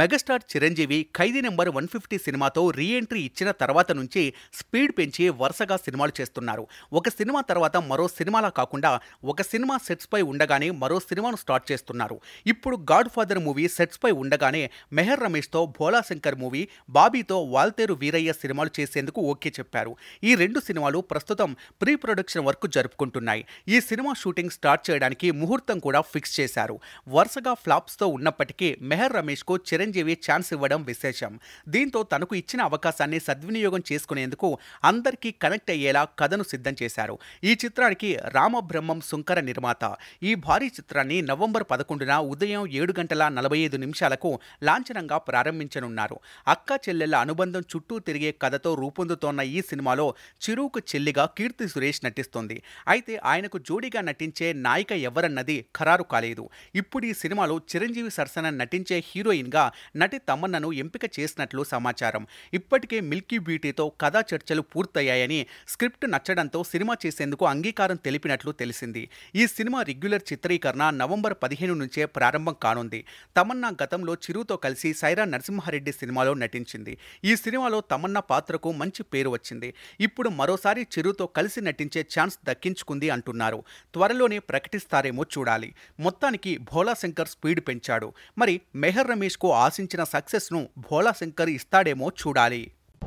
megastar Chiranjeevi Khaidi number one fifty సినిమాతో re entry ఇచ్చిన తర్వాత నుంచి స్పీడ్ పెంచి వరుసగా సినిమాలు చేస్తున్నారు ఒక సినిమా తర్వాత మరో సినిమాలా కాకుండా ఒక సినిమా సెట్స్పై ఉండగానే మరో సినిమాను స్టార్ట్ చేస్తున్నారు ఇప్పుడు గాడ్ ఫాదర్ మూవీ సెట్స్పై ఉండగానే మెహర్ రమేష్తో భోలా శంకర్ మూవీ బాబీతో వాల్తేరు వీరయ్య సినిమాలు చేసేందుకు ఓకే చెప్పారు ఈ రెండు సినిమాలు ప్రస్తుతం ప్రీ ప్రొడక్షన్ వర్క్ జరుపుకుంటున్నాయి ఈ సినిమా షూటింగ్ స్టార్ట్ చేయడానికి ముహూర్తం కూడా ఫిక్స్ చేశారు వరుసగా ఫ్లాప్స్తో ఉన్నప్పటికీ మెహర్ రమేష్కు చిరంజీవి ఛాన్స్ ఇవ్వడం విశేషం దీంతో తనకు ఇచ్చిన అవకాశాన్ని సద్వినియోగం చేసుకునేందుకు అందరికీ కనెక్ట్ అయ్యేలా కథను సిద్ధం చేశారు ఈ చిత్రానికి రామబ్రహ్మం సుంకర నిర్మాత ఈ భారీ చిత్రాన్ని నవంబర్ పదకొండున ఉదయం ఏడు గంటల నలభై ఐదు నిమిషాలకు లాంఛనంగా ప్రారంభించనున్నారు అక్క చెల్లెళ్ల అనుబంధం చుట్టూ తిరిగే కథతో రూపొందుతోన్న ఈ సినిమాలో చిరుకు చెల్లిగా కీర్తి సురేష్ నటిస్తుంది అయితే ఆయనకు జోడీగా నటించే నాయిక ఎవరన్నది ఖరారు కాలేదు ఇప్పుడు ఈ సినిమాలో చిరంజీవి సరసన నటించే హీరోయిన్గా కూడా నటి తమన్నను ఎంపిక చేసినట్లు సమాచారం ఇప్పటికే మిల్కీ బ్యూటీతో కథా చర్చలు పూర్తయ్యాయని స్క్రిప్ట్ నచ్చడంతో సినిమా చేసేందుకు అంగీకారం తెలిపినట్లు తెలిసింది ఈ సినిమా రెగ్యులర్ చిత్రీకరణ నవంబర్ పదిహేను నుంచే ప్రారంభం కానుంది తమన్నా గతంలో చిరుతో కలిసి సైరా నరసింహారెడ్డి సినిమాలో నటించింది ఈ సినిమాలో తమన్నా పాత్రకు మంచి పేరు వచ్చింది ఇప్పుడు మరోసారి చిరుతో కలిసి నటించే ఛాన్స్ దక్కించుకుంది అంటున్నారు త్వరలోనే ప్రకటిస్తారేమో చూడాలి మొత్తానికి భోలాశంకర్ స్పీడ్ పెంచాడు మరి మెహర్ రమేష్కు ఆశించిన సక్సెస్ సక్సెస్ను భోలాశంకర్ ఇస్తాడేమో చూడాలి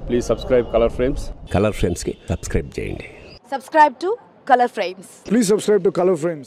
please subscribe Colour Frames Colour Frames కి సబ్స్క్రైబ్ చేయండి subscribe to Colour Frames please subscribe to Colour frames